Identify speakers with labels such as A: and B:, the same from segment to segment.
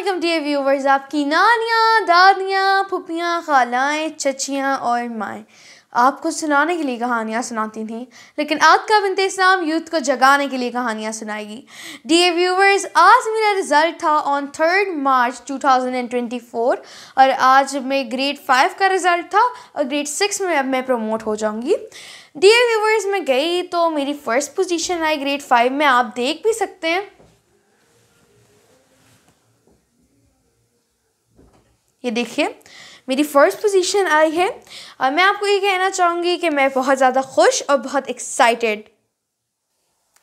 A: Aslam D viewers आपकी नानियाँ दादियाँ पुपियाँ खालाएँ चचियाँ और माएँ आपको सुनाने के लिए कहानियाँ सुनाती थीं लेकिन आज का बिनत इस्लाम यूथ को जगाने के लिए कहानियाँ सुनाएगी डी व्यूवर्स आज मेरा रिज़ल्ट था ऑन थर्ड मार्च 2024 और आज मैं ग्रेड फाइव का रिज़ल्ट था और ग्रेड सिक्स में अब मैं प्रमोट हो जाऊँगी डी व्यूवर्स में गई तो मेरी फ़र्स्ट पोजीशन आई ग्रेड फाइव में आप देख भी सकते हैं ये देखिए मेरी फ़र्स्ट पोजीशन आई है और मैं आपको ये कहना चाहूँगी कि मैं बहुत ज़्यादा खुश और बहुत एक्साइटेड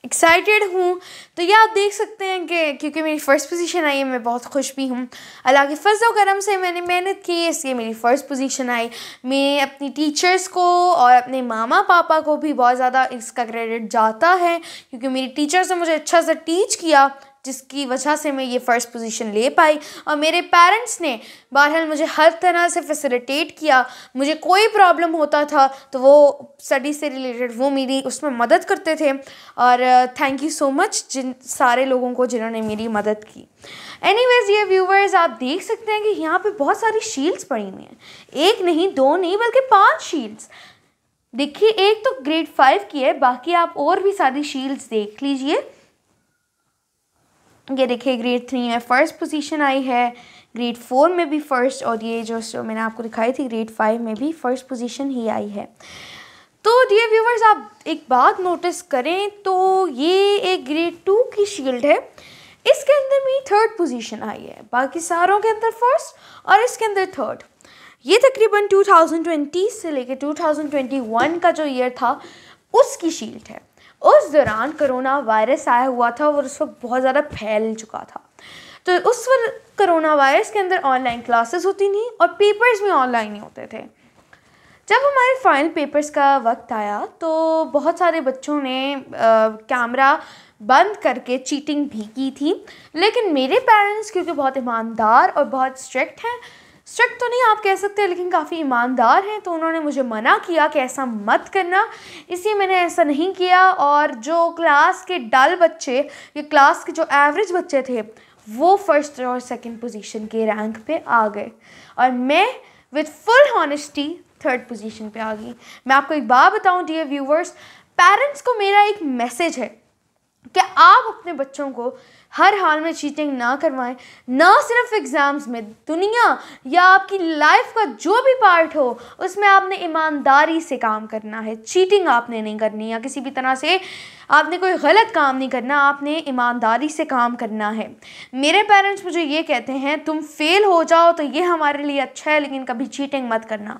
A: एक्साइटेड हूँ तो ये आप देख सकते हैं कि क्योंकि मेरी फ़र्स्ट पोजीशन आई है मैं बहुत खुश भी हूँ अल्लाह के और करम से मैंने मेहनत की इसलिए मेरी फ़र्स्ट पोजीशन आई मैं अपनी टीचर्स को और अपने मामा पापा को भी बहुत ज़्यादा इसका क्रेडिट जाता है क्योंकि मेरी टीचर्स ने मुझे अच्छा सा टीच किया जिसकी वजह से मैं ये फ़र्स्ट पोजीशन ले पाई और मेरे पेरेंट्स ने बहरहाल मुझे हर तरह से फैसिलिटेट किया मुझे कोई प्रॉब्लम होता था तो वो स्टडी से रिलेटेड वो मेरी उसमें मदद करते थे और थैंक यू सो मच जिन सारे लोगों को जिन्होंने मेरी मदद की एनीवेज ये व्यूवर्स आप देख सकते हैं कि यहाँ पे बहुत सारी शील्ड्स पड़ी हुई हैं एक नहीं दो नहीं बल्कि पाँच शील्ड्स देखिए एक तो ग्रेड फाइव की है बाकी आप और भी सारी शील्ड्स देख लीजिए ये देखिए ग्रेड थ्री में फ़र्स्ट पोजीशन आई है ग्रेड फोर में भी फ़र्स्ट और ये जो मैंने आपको दिखाई थी ग्रेड फाइव में भी फ़र्स्ट पोजीशन ही आई है तो डियर व्यूवर्स आप एक बात नोटिस करें तो ये एक ग्रेड टू की शील्ड है इसके अंदर भी थर्ड पोजीशन आई है बाकी सारों के अंदर फर्स्ट और इसके अंदर थर्ड ये तकरीबन टू से लेकर टू का जो ईयर था उसकी शील्ड है उस दौरान कोरोना वायरस आया हुआ था और उस वक्त बहुत ज़्यादा फैल चुका था तो उस वक्त कोरोना वायरस के अंदर ऑनलाइन क्लासेस होती नहीं और पेपर्स भी ऑनलाइन ही होते थे जब हमारे फाइनल पेपर्स का वक्त आया तो बहुत सारे बच्चों ने कैमरा बंद करके चीटिंग भी की थी लेकिन मेरे पेरेंट्स क्योंकि बहुत ईमानदार और बहुत स्ट्रिक्ट हैं स्ट्रिक्ट तो नहीं आप कह सकते लेकिन काफ़ी ईमानदार हैं तो उन्होंने मुझे मना किया कि ऐसा मत करना इसलिए मैंने ऐसा नहीं किया और जो क्लास के डल बच्चे या क्लास के जो एवरेज बच्चे थे वो फर्स्ट और सेकंड पोजीशन के रैंक पे आ गए और मैं with full honesty third position पे आ गई मैं आपको एक बात बताऊं डियर व्यूवर्स पेरेंट्स को मेरा एक मैसेज है कि आप अपने बच्चों को हर हाल में चीटिंग ना करवाएं ना सिर्फ एग्ज़ाम्स में दुनिया या आपकी लाइफ का जो भी पार्ट हो उसमें आपने ईमानदारी से काम करना है चीटिंग आपने नहीं करनी या किसी भी तरह से आपने कोई गलत काम नहीं करना आपने ईमानदारी से काम करना है मेरे पेरेंट्स मुझे ये कहते हैं तुम फेल हो जाओ तो ये हमारे लिए अच्छा है लेकिन कभी चीटिंग मत करना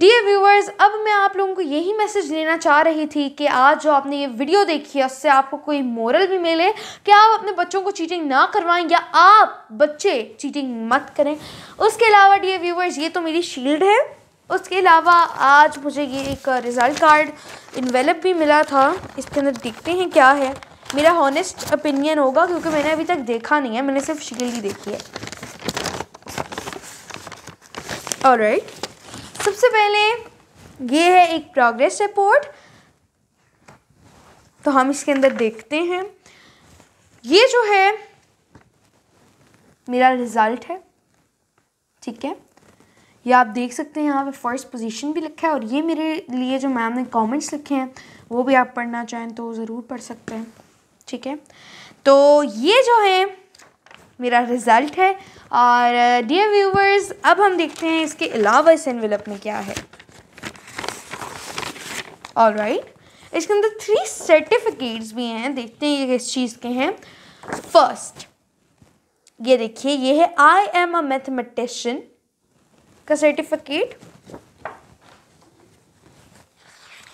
A: डियर व्यूवर्स अब मैं आप लोगों को यही मैसेज लेना चाह रही थी कि आज जो आपने ये वीडियो देखी है उससे आपको कोई मोरल भी मिले कि आप अपने बच्चों को चीटिंग ना करवाएं या आप बच्चे चीटिंग मत करें उसके अलावा डियर व्यूवर्स ये तो मेरी शील्ड है उसके अलावा आज मुझे ये एक रिज़ल्ट कार्ड इन्वेलप भी मिला था इसके अंदर देखते हैं क्या है मेरा हॉनेस्ट ओपिनियन होगा क्योंकि मैंने अभी तक देखा नहीं है मैंने सिर्फ शील्ड ही देखी है और राइट सबसे पहले ये है एक प्रोग्रेस रिपोर्ट तो हम इसके अंदर देखते हैं ये जो है मेरा रिज़ल्ट है ठीक है ये आप देख सकते हैं यहाँ पे फर्स्ट पोजीशन भी लिखा है और ये मेरे लिए जो मैम ने कमेंट्स लिखे हैं वो भी आप पढ़ना चाहें तो ज़रूर पढ़ सकते हैं ठीक है तो ये जो है मेरा रिज़ल्ट है और डियर uh, व्यूवर्स अब हम देखते हैं इसके अलावा इस एनवेलप में क्या है ऑल राइट इसके अंदर थ्री सर्टिफिकेट्स भी हैं देखते हैं ये किस चीज़ के हैं फर्स्ट ये देखिए ये है आई एम अ मैथमेटिशन का सर्टिफिकेट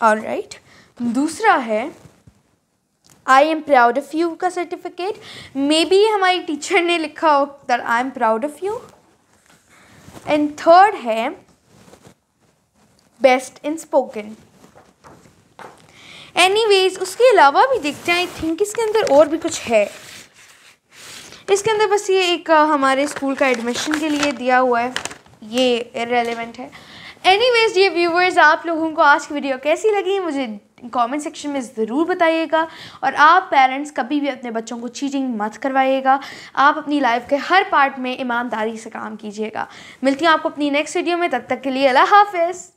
A: ऑल राइट दूसरा है I am proud of you का सर्टिफिकेट मे बी हमारी टीचर ने लिखा हो that I am proud of you and third है best in spoken any ways उसके अलावा भी देखते हैं आई थिंक इसके अंदर और भी कुछ है इसके अंदर बस ये एक हमारे स्कूल का एडमिशन के लिए दिया हुआ है ये रेलिवेंट है एनी वेज ये व्यूवर्स आप लोगों को आज की वीडियो कैसी लगी मुझे कमेंट सेक्शन में ज़रूर बताइएगा और आप पेरेंट्स कभी भी अपने बच्चों को चीटिंग मत करवाइएगा आप अपनी लाइफ के हर पार्ट में ईमानदारी से काम कीजिएगा मिलती हूँ आपको अपनी नेक्स्ट वीडियो में तब तक के लिए अल्लाह हाफिज़